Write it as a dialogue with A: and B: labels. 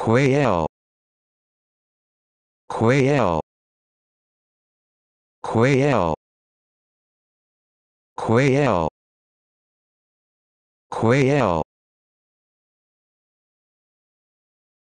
A: quail quail quail quail quail